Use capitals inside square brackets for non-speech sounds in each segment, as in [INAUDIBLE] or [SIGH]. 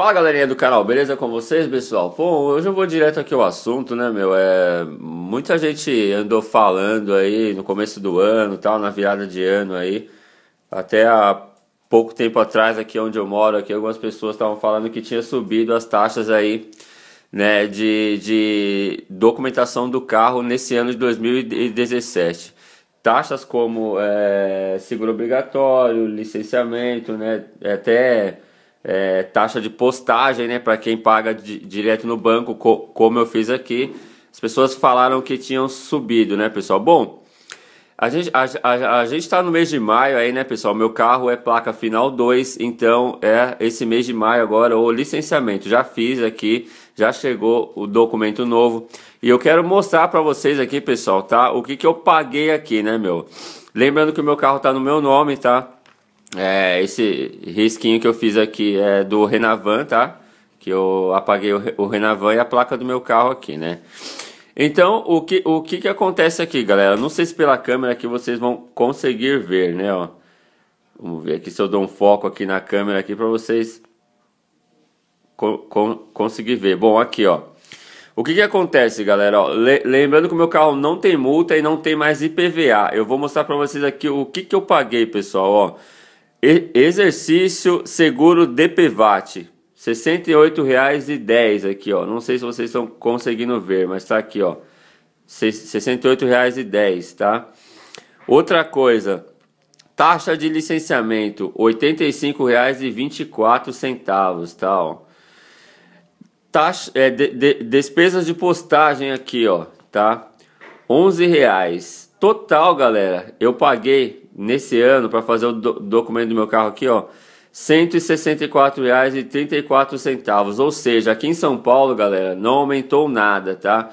Fala galerinha do canal, beleza com vocês, pessoal? Bom, hoje eu vou direto aqui ao assunto, né, meu? É, muita gente andou falando aí no começo do ano, tal, na virada de ano aí, até há pouco tempo atrás aqui onde eu moro, aqui algumas pessoas estavam falando que tinha subido as taxas aí, né, de, de documentação do carro nesse ano de 2017 taxas como é, seguro obrigatório, licenciamento, né, até é, taxa de postagem, né, para quem paga di direto no banco, co como eu fiz aqui. As pessoas falaram que tinham subido, né, pessoal? Bom, a gente a, a, a gente está no mês de maio aí, né, pessoal? Meu carro é placa final 2, então é esse mês de maio agora o licenciamento. Já fiz aqui, já chegou o documento novo e eu quero mostrar para vocês aqui, pessoal, tá? O que que eu paguei aqui, né, meu? Lembrando que o meu carro tá no meu nome, tá? É, esse risquinho que eu fiz aqui é do Renavan, tá? Que eu apaguei o, Renavan e a placa do meu carro aqui, né? Então, o que, o que que acontece aqui, galera? Não sei se pela câmera que vocês vão conseguir ver, né, ó. Vamos ver aqui se eu dou um foco aqui na câmera aqui para vocês co conseguir ver. Bom, aqui, ó. O que que acontece, galera? Ó, le lembrando que o meu carro não tem multa e não tem mais IPVA. Eu vou mostrar para vocês aqui o que que eu paguei, pessoal, ó. E exercício seguro DPVAT. R$ 68,10 aqui, ó. Não sei se vocês estão conseguindo ver, mas tá aqui, ó. R$ 68,10, tá? Outra coisa, taxa de licenciamento, R$ 85,24, tá, ó. Taxa, é, de, de, despesas de postagem aqui, ó, tá? R$ 11,00. Total, galera, eu paguei nesse ano para fazer o do documento do meu carro aqui, ó, R$ 164,34. Ou seja, aqui em São Paulo, galera, não aumentou nada, tá?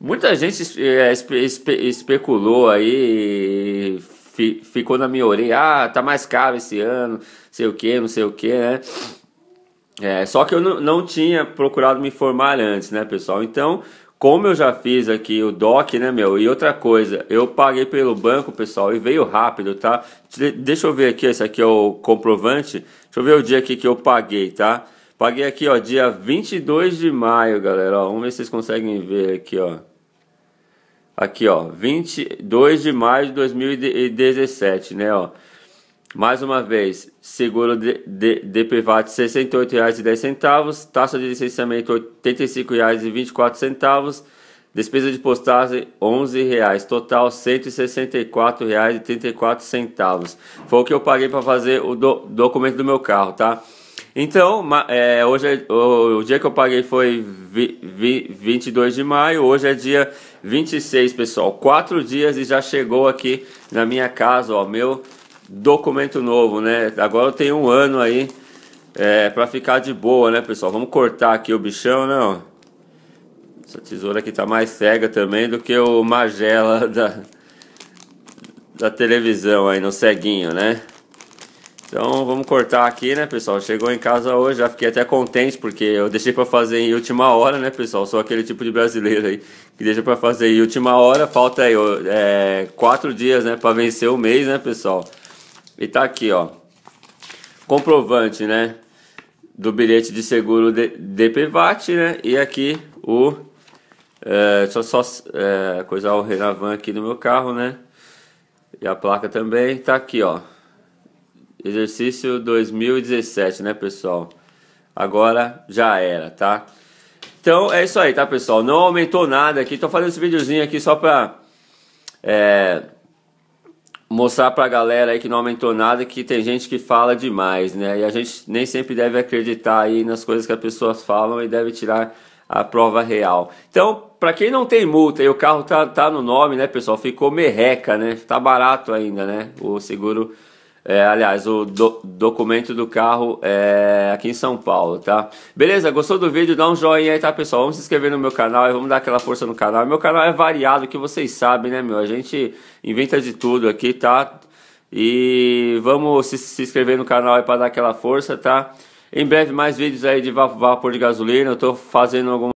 Muita gente é, espe espe especulou aí, ficou na minha orelha, ah, tá mais caro esse ano, sei o que, não sei o que, né? É, só que eu não, não tinha procurado me informar antes, né, pessoal? Então, como eu já fiz aqui o DOC, né, meu? E outra coisa, eu paguei pelo banco, pessoal, e veio rápido, tá? Deixa eu ver aqui, esse aqui é o comprovante. Deixa eu ver o dia aqui que eu paguei, tá? Paguei aqui, ó, dia 22 de maio, galera. Ó, vamos ver se vocês conseguem ver aqui, ó. Aqui, ó, 22 de maio de 2017, né, ó. Mais uma vez, seguro de, de, de privado R$ 68,10, taxa de licenciamento R$ 85,24, despesa de postagem R$ 11,00, total R$ 164,34. Foi o que eu paguei para fazer o do, documento do meu carro, tá? Então, é, hoje é, o, o, dia que eu paguei foi vi, vi, 22 de maio, hoje é dia 26, pessoal. Quatro dias e já chegou aqui na minha casa, ó, meu documento novo, né? Agora eu tenho um ano aí é, para ficar de boa, né, pessoal? Vamos cortar aqui o bichão, não? Essa tesoura aqui tá mais cega também do que o magela [LAUGHS] da, da televisão aí no ceguinho, né? Então vamos cortar aqui, né, pessoal? Chegou em casa hoje, já fiquei até contente porque eu deixei para fazer em última hora, né, pessoal? Sou aquele tipo de brasileiro aí que deixa para fazer em última hora. Falta aí é, quatro dias, né, para vencer o mês, né, pessoal? E tá aqui, ó. Comprovante, né? Do bilhete de seguro de, DPVAT, né? E aqui o. É, só só é, coisar o Renavan aqui no meu carro, né? E a placa também. Tá aqui, ó. Exercício 2017, né, pessoal? Agora já era, tá? Então é isso aí, tá, pessoal? Não aumentou nada aqui. Tô fazendo esse videozinho aqui só pra. É, mostrar pra galera aí que não aumentou nada, que tem gente que fala demais, né? E a gente nem sempre deve acreditar aí nas coisas que as pessoas falam e deve tirar a prova real. Então, para quem não tem multa e o carro tá, tá no nome, né, pessoal? Ficou merreca, né? Tá barato ainda, né? O seguro é, aliás, o do, documento do carro é aqui em São Paulo, tá? Beleza, gostou do vídeo? Dá um joinha aí, tá, pessoal? Vamos se inscrever no meu canal e vamos dar aquela força no canal. Meu canal é variado, que vocês sabem, né, meu? A gente inventa de tudo aqui, tá? E vamos se, se inscrever no canal aí pra dar aquela força, tá? Em breve mais vídeos aí de vapor de gasolina, eu tô fazendo algumas...